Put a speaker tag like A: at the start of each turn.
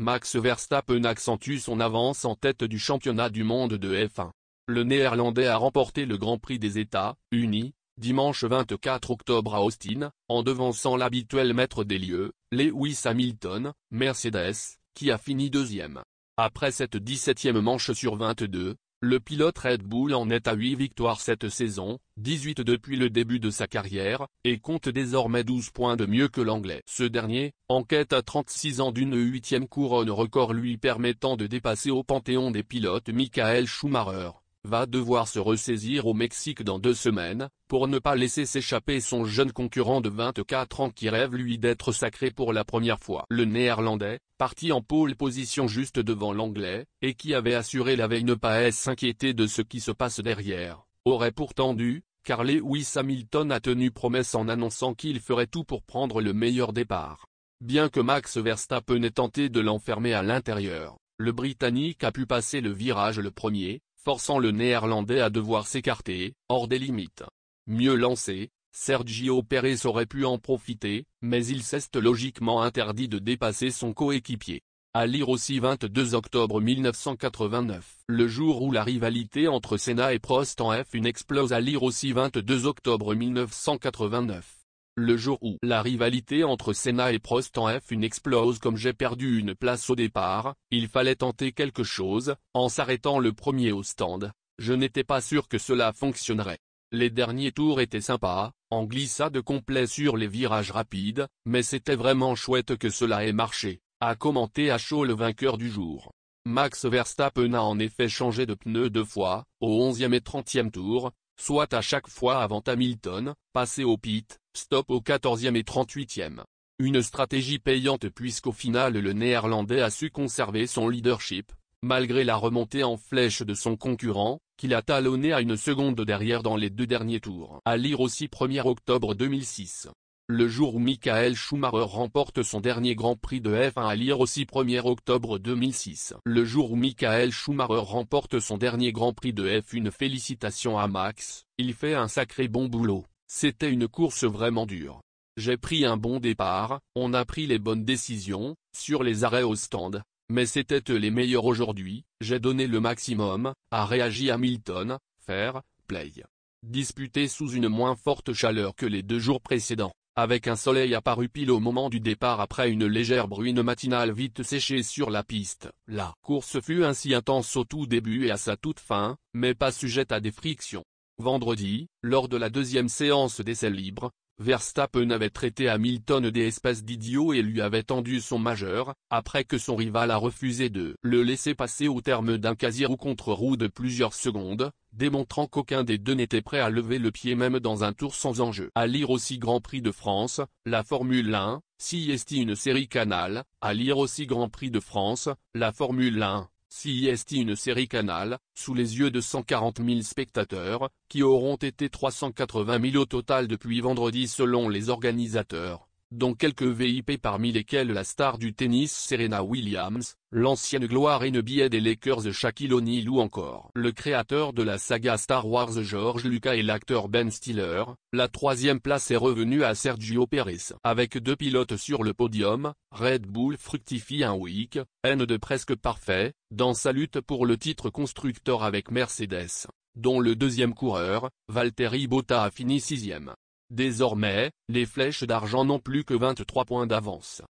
A: Max Verstappen accentue son avance en tête du championnat du monde de F1. Le Néerlandais a remporté le Grand Prix des États-Unis, dimanche 24 octobre à Austin, en devançant l'habituel maître des lieux, Lewis Hamilton, Mercedes, qui a fini deuxième. Après cette 17e manche sur 22, le pilote Red Bull en est à 8 victoires cette saison, 18 depuis le début de sa carrière, et compte désormais 12 points de mieux que l'anglais. Ce dernier, en quête à 36 ans d'une huitième couronne record lui permettant de dépasser au panthéon des pilotes Michael Schumacher va devoir se ressaisir au Mexique dans deux semaines, pour ne pas laisser s'échapper son jeune concurrent de 24 ans qui rêve lui d'être sacré pour la première fois. Le néerlandais, parti en pole position juste devant l'anglais, et qui avait assuré la veille ne pas s'inquiéter de ce qui se passe derrière, aurait pourtant dû, car Lewis Hamilton a tenu promesse en annonçant qu'il ferait tout pour prendre le meilleur départ. Bien que Max Verstappen ait tenté de l'enfermer à l'intérieur, le Britannique a pu passer le virage le premier, forçant le néerlandais à devoir s'écarter, hors des limites. Mieux lancé, Sergio Pérez aurait pu en profiter, mais il s'est logiquement interdit de dépasser son coéquipier. À lire aussi 22 octobre 1989, le jour où la rivalité entre Senna et Prost en F1 explose à lire aussi 22 octobre 1989. Le jour où la rivalité entre Senna et Prost en F1 explose comme j'ai perdu une place au départ, il fallait tenter quelque chose, en s'arrêtant le premier au stand, je n'étais pas sûr que cela fonctionnerait. Les derniers tours étaient sympas, glissa de complet sur les virages rapides, mais c'était vraiment chouette que cela ait marché, a commenté à chaud le vainqueur du jour. Max Verstappen a en effet changé de pneu deux fois, au 11e et 30e tour, soit à chaque fois avant Hamilton, passé au pit, stop au 14e et 38e. Une stratégie payante puisqu'au final le néerlandais a su conserver son leadership, malgré la remontée en flèche de son concurrent, qu'il a talonné à une seconde derrière dans les deux derniers tours. À lire aussi 1er octobre 2006. Le jour où Michael Schumacher remporte son dernier Grand Prix de F1 à lire aussi 1er octobre 2006. Le jour où Michael Schumacher remporte son dernier Grand Prix de F1 félicitations à Max, il fait un sacré bon boulot. C'était une course vraiment dure. J'ai pris un bon départ, on a pris les bonnes décisions, sur les arrêts au stand, mais c'était les meilleurs aujourd'hui, j'ai donné le maximum, a réagi Hamilton, faire, play. Disputé sous une moins forte chaleur que les deux jours précédents, avec un soleil apparu pile au moment du départ après une légère bruine matinale vite séchée sur la piste, la course fut ainsi intense au tout début et à sa toute fin, mais pas sujette à des frictions. Vendredi, lors de la deuxième séance d'essai libre, Verstappen avait traité Hamilton des espèces d'idiots et lui avait tendu son majeur, après que son rival a refusé de le laisser passer au terme d'un casier ou contre roue de plusieurs secondes, démontrant qu'aucun des deux n'était prêt à lever le pied même dans un tour sans enjeu. À lire aussi Grand Prix de France, la Formule 1, si est une série canale, à lire aussi Grand Prix de France, la Formule 1. CIST e une série canale, sous les yeux de 140 000 spectateurs, qui auront été 380 000 au total depuis vendredi selon les organisateurs dont quelques VIP parmi lesquels la star du tennis Serena Williams, l'ancienne gloire et NBA des Lakers Shaquille O'Neal ou encore le créateur de la saga Star Wars George Lucas et l'acteur Ben Stiller, la troisième place est revenue à Sergio Pérez. Avec deux pilotes sur le podium, Red Bull fructifie un week-end de presque parfait, dans sa lutte pour le titre constructeur avec Mercedes dont le deuxième coureur, Valtteri Botta a fini sixième. Désormais, les Flèches d'Argent n'ont plus que 23 points d'avance.